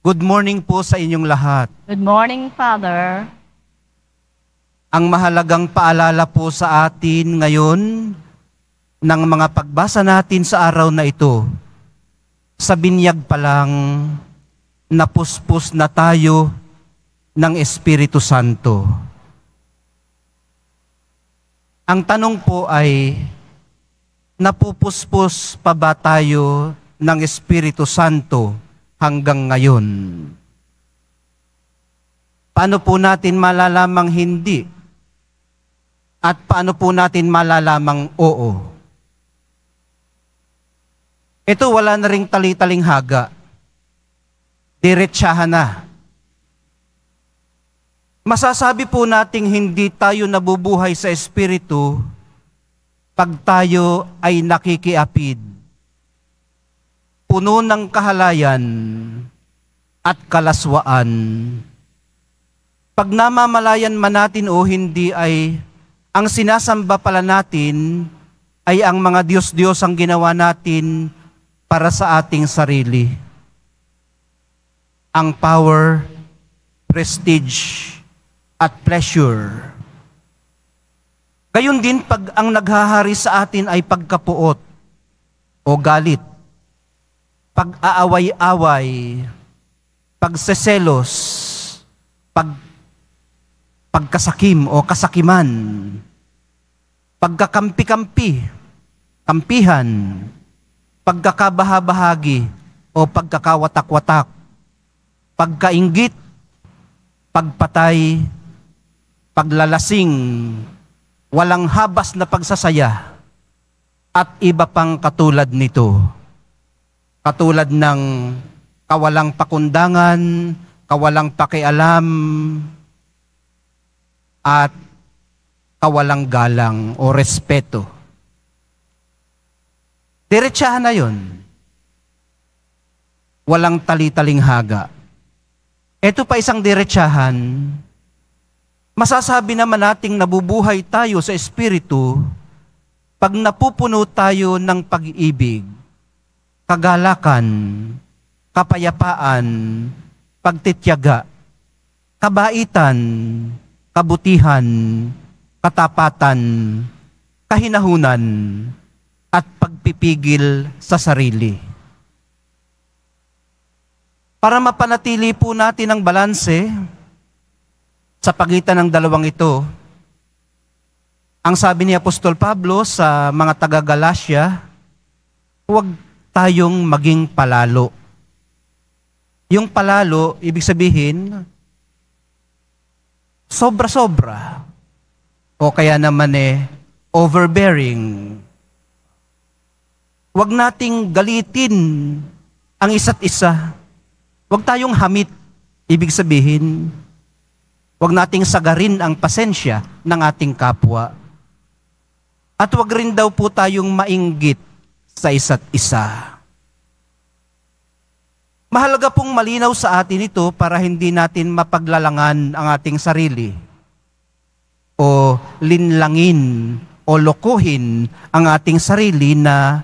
Good morning po sa inyong lahat. Good morning, Father. Ang mahalagang paalala po sa atin ngayon ng mga pagbasa natin sa araw na ito, sa binyag pa lang, napuspos na tayo ng Espiritu Santo. Ang tanong po ay, napupuspos pa ba tayo ng Espiritu Santo? hanggang ngayon. Paano po natin malalamang hindi? At paano po natin malalamang oo? Ito wala na ring talitaling haga. Diretsahan na. Masasabi po nating hindi tayo nabubuhay sa Espiritu pag tayo ay nakikiapid puno ng kahalayan at kalaswaan. Pag namamalayan man natin o hindi ay ang sinasamba pala natin ay ang mga Diyos-Diyos ang ginawa natin para sa ating sarili. Ang power, prestige, at pleasure. Gayon din pag ang naghahari sa atin ay pagkapuot o galit pag-aaway-away, pagseselos, pag pagkasakim o kasakiman, pagkakampi-kampi, kampihan, pagkakabahabahagi o pagkakawatak-watak, pagkainggit, pagpatay, paglalasing, walang habas na pagsasaya, at iba pang katulad nito. Katulad ng kawalang pakundangan, kawalang pakialam, at kawalang galang o respeto. Diretsahan na yon. Walang talitalinghaga. Ito pa isang diretsahan, masasabi naman nating nabubuhay tayo sa Espiritu pag napupuno tayo ng pag-ibig kagalakan, kapayapaan, pagtityaga, kabaitan, kabutihan, katapatan, kahinahunan, at pagpipigil sa sarili. Para mapanatili po natin ang balanse sa pagitan ng dalawang ito, ang sabi ni Apostol Pablo sa mga taga-Galatia, huwag tayong maging palalo. Yung palalo, ibig sabihin, sobra-sobra. O kaya naman eh, overbearing. Huwag nating galitin ang isa't isa. Huwag tayong hamit. Ibig sabihin, huwag nating sagarin ang pasensya ng ating kapwa. At huwag rin daw po tayong mainggit sa isa't isa. Mahalaga pong malinaw sa atin ito para hindi natin mapaglalangan ang ating sarili o linlangin o lokohin ang ating sarili na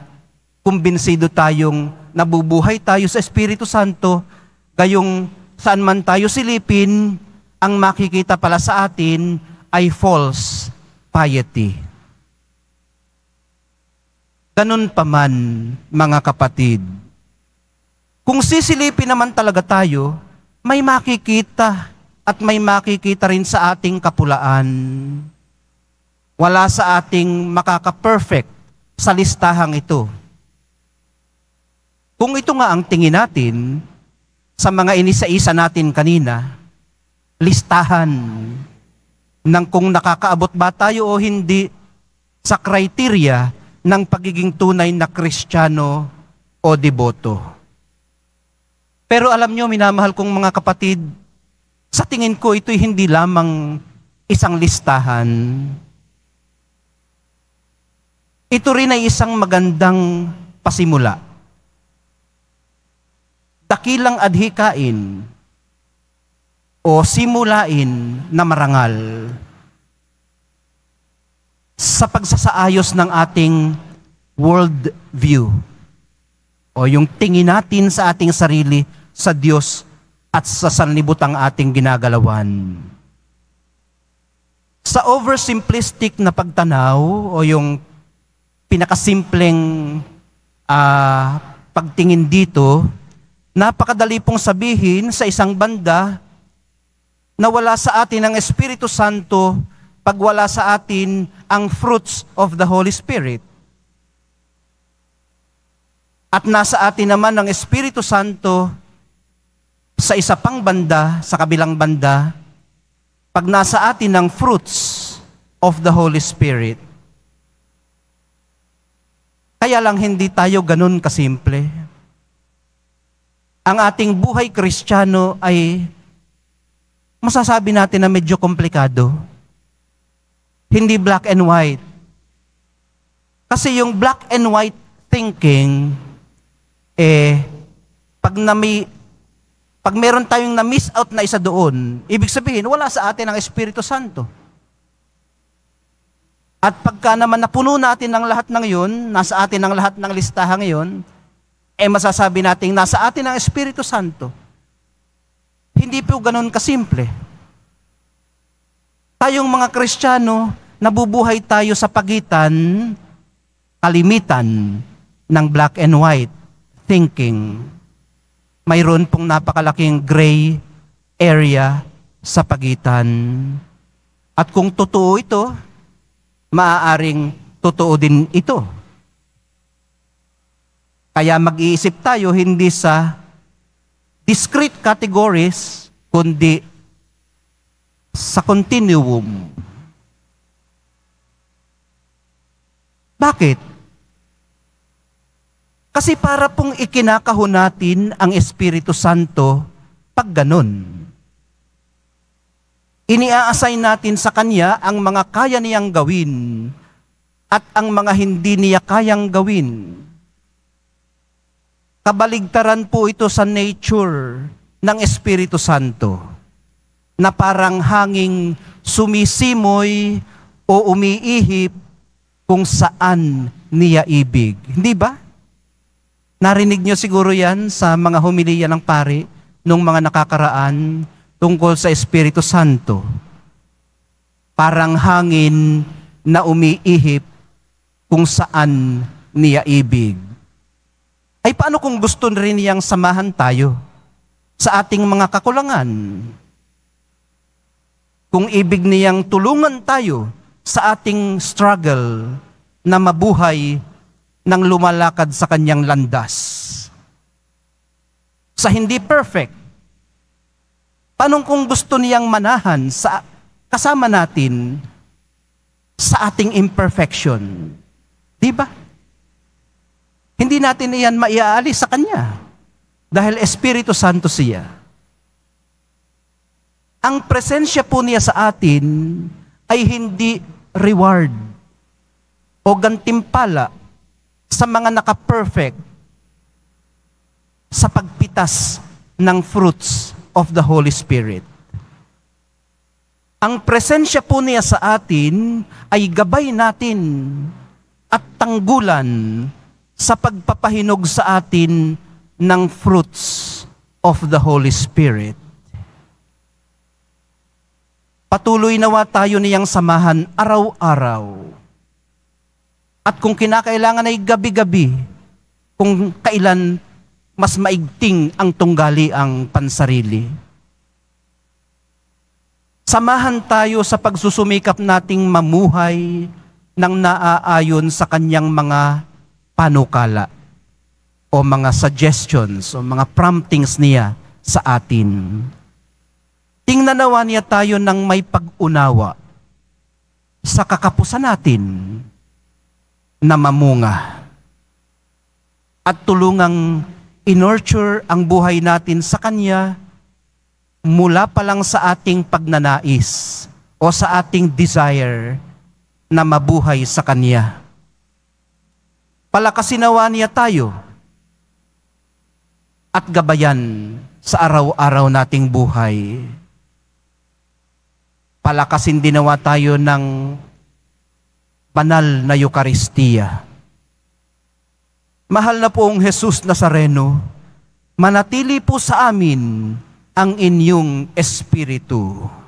kumbinsido tayong nabubuhay tayo sa Espiritu Santo, gayong saan man tayo silipin, ang makikita pala sa atin ay false piety. Ganun pa man, mga kapatid, kung sisilipin naman talaga tayo, may makikita at may makikita rin sa ating kapulaan. Wala sa ating makaka-perfect sa listahang ito. Kung ito nga ang tingin natin sa mga inisa-isa natin kanina, listahan ng kung nakakaabot ba tayo o hindi sa kriteria ng pagiging tunay na kristyano o deboto. Pero alam nyo, minamahal kong mga kapatid, sa tingin ko ito'y hindi lamang isang listahan. Ito rin ay isang magandang pasimula. Dakilang adhikain o simulain na marangal sa pagsasaayos ng ating world view o yung tingin natin sa ating sarili sa Diyos at sa sanlibutang ating ginagalawan. Sa oversimplistic na pagtanaw o yung pinakasimpleng uh, pagtingin dito, napakadali pong sabihin sa isang banda na wala sa atin ang Espiritu Santo pag wala sa atin ang fruits of the Holy Spirit. At nasa atin naman ang Espiritu Santo sa isa pang banda, sa kabilang banda, pag nasa atin ang fruits of the Holy Spirit. Kaya lang hindi tayo ganun kasimple. Ang ating buhay kristyano ay masasabi natin na medyo komplikado hindi black and white. Kasi yung black and white thinking, eh, pag, na may, pag meron tayong na-miss out na isa doon, ibig sabihin, wala sa atin ang Espiritu Santo. At pagka naman napuno natin ng lahat ng yun, nasa atin ang lahat ng listahang yun, eh masasabi natin, nasa atin ang Espiritu Santo. Hindi po ganun kasimple. Tayong mga Kristiyano, nabubuhay tayo sa pagitan, kalimitan ng black and white thinking. Mayroon pong napakalaking gray area sa pagitan. At kung totoo ito, maaaring totoo din ito. Kaya mag-iisip tayo hindi sa discrete categories, kundi sa continuum Bakit? Kasi para pong ikinakahon natin ang Espiritu Santo pag ganon. Iniaassign natin sa Kanya ang mga kaya niyang gawin at ang mga hindi niya kayang gawin. Kabaligtaran po ito sa nature ng Espiritu Santo na parang hanging sumisimoy o umiihip kung saan niya ibig. Hindi ba? Narinig niyo siguro yan sa mga humiliya ng pari nung mga nakakaraan tungkol sa Espiritu Santo. Parang hangin na umiihip kung saan niya ibig. Ay paano kung gusto rin niyang samahan tayo sa ating mga kakulangan? Kung ibig niyang tulungan tayo sa ating struggle na mabuhay ng lumalakad sa kanyang landas. Sa hindi perfect, panong kung gusto niyang manahan sa kasama natin sa ating imperfection? Di ba? Hindi natin iyan maiaalis sa Kanya dahil Espiritu Santo siya. Ang presensya po niya sa atin ay hindi reward o gantimpala sa mga naka-perfect sa pagpitas ng fruits of the Holy Spirit. Ang presensya po niya sa atin ay gabay natin at tanggulan sa pagpapahinog sa atin ng fruits of the Holy Spirit. Patuloy nawa tayo niyang samahan araw-araw. At kung kinakailangan ay gabi-gabi, kung kailan mas maigting ang tunggali ang pansarili. Samahan tayo sa pagsusumikap nating mamuhay ng naaayon sa kanyang mga panukala o mga suggestions o mga promptings niya sa atin. Tingnan nawa niya tayo ng may pag-unawa sa kakapusan natin na mamunga at tulungang inorture ang buhay natin sa Kanya mula pa lang sa ating pagnanais o sa ating desire na mabuhay sa Kanya. Palakasinawa niya tayo at gabayan sa araw-araw nating buhay palakasin dinawa tayo ng banal na Eukaristiya. Mahal na poong Jesus Nazareno, manatili po sa amin ang inyong Espiritu.